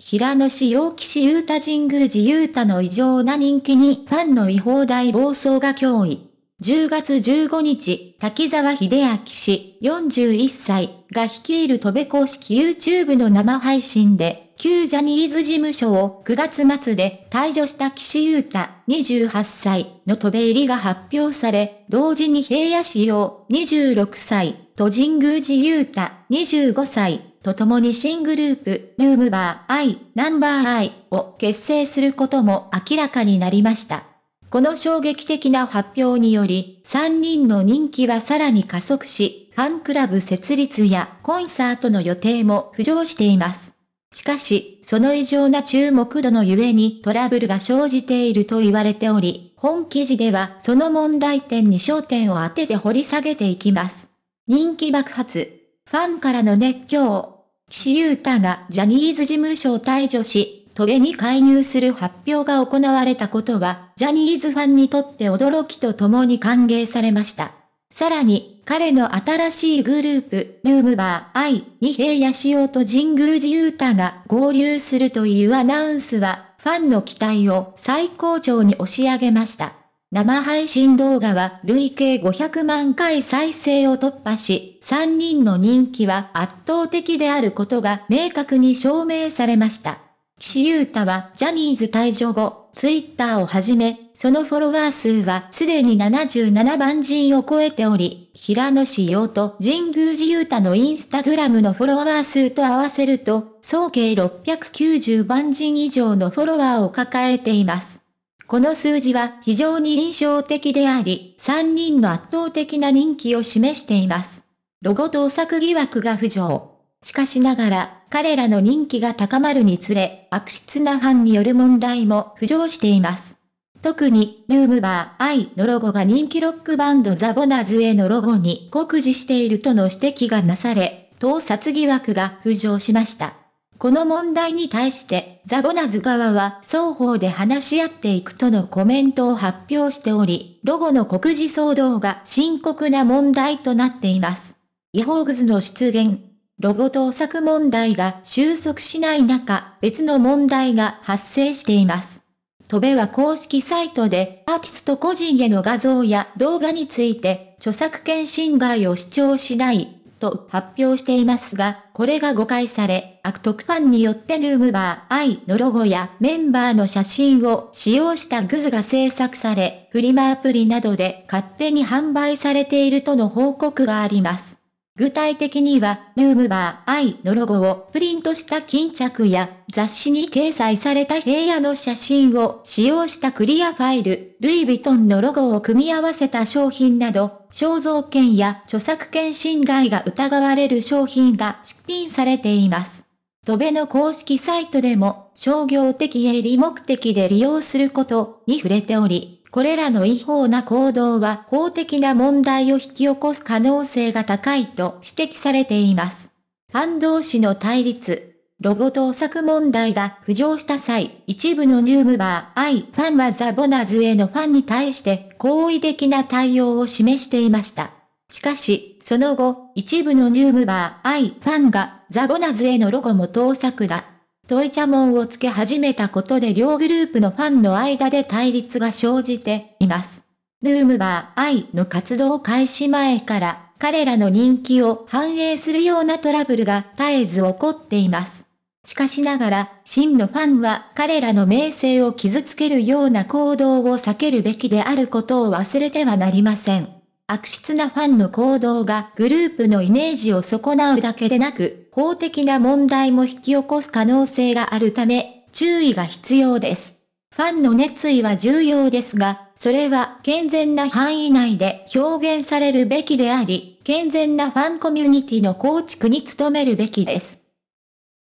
平野市陽騎士雄太神宮寺雄太の異常な人気にファンの違法大暴走が脅威。10月15日、滝沢秀明氏41歳が率いる戸部公式 YouTube の生配信で、旧ジャニーズ事務所を9月末で退場した岸優太28歳の戸部入りが発表され、同時に平野市陽26歳と神宮寺優太25歳と共に新グループ、ルームバー I、ナンバー I を結成することも明らかになりました。この衝撃的な発表により、3人の人気はさらに加速し、ファンクラブ設立やコンサートの予定も浮上しています。しかし、その異常な注目度のゆえにトラブルが生じていると言われており、本記事ではその問題点に焦点を当てて掘り下げていきます。人気爆発、ファンからの熱狂、岸優太がジャニーズ事務所を退除し、トゲに介入する発表が行われたことは、ジャニーズファンにとって驚きと共に歓迎されました。さらに、彼の新しいグループ、ルームバーイ、に平野仕様と神宮寺優太が合流するというアナウンスは、ファンの期待を最高潮に押し上げました。生配信動画は累計500万回再生を突破し、3人の人気は圧倒的であることが明確に証明されました。岸優太はジャニーズ退場後、ツイッターをはじめ、そのフォロワー数はすでに77万人を超えており、平野志陽と神宮寺優太のインスタグラムのフォロワー数と合わせると、総計690万人以上のフォロワーを抱えています。この数字は非常に印象的であり、3人の圧倒的な人気を示しています。ロゴ盗作疑惑が浮上。しかしながら、彼らの人気が高まるにつれ、悪質なファンによる問題も浮上しています。特に、ルームバー愛のロゴが人気ロックバンドザ・ボナズへのロゴに酷似しているとの指摘がなされ、盗撮疑惑が浮上しました。この問題に対してザボナズ側は双方で話し合っていくとのコメントを発表しており、ロゴの告示騒動が深刻な問題となっています。イホーグズの出現、ロゴ盗作問題が収束しない中、別の問題が発生しています。戸部は公式サイトでアーティスト個人への画像や動画について著作権侵害を主張しないと発表していますが、これが誤解され、悪徳ファンによってルームバー愛のロゴやメンバーの写真を使用したグズが制作され、フリマアプリなどで勝手に販売されているとの報告があります。具体的には、ルームバー I のロゴをプリントした巾着や、雑誌に掲載された部屋の写真を使用したクリアファイル、ルイ・ヴィトンのロゴを組み合わせた商品など、肖像権や著作権侵害が疑われる商品が出品されています。戸辺の公式サイトでも、商業的営利目的で利用することに触れており、これらの違法な行動は法的な問題を引き起こす可能性が高いと指摘されています。ファン同士の対立、ロゴ盗作問題が浮上した際、一部のニュームバー、アイ、ファンはザ・ボナズへのファンに対して好意的な対応を示していました。しかし、その後、一部のニュームバー、アイ、ファンがザ・ボナズへのロゴも盗作だ。トイチャモンをつけ始めたことで両グループのファンの間で対立が生じています。ルームバア愛の活動開始前から彼らの人気を反映するようなトラブルが絶えず起こっています。しかしながら、真のファンは彼らの名声を傷つけるような行動を避けるべきであることを忘れてはなりません。悪質なファンの行動がグループのイメージを損なうだけでなく、法的な問題も引き起こす可能性があるため、注意が必要です。ファンの熱意は重要ですが、それは健全な範囲内で表現されるべきであり、健全なファンコミュニティの構築に努めるべきです。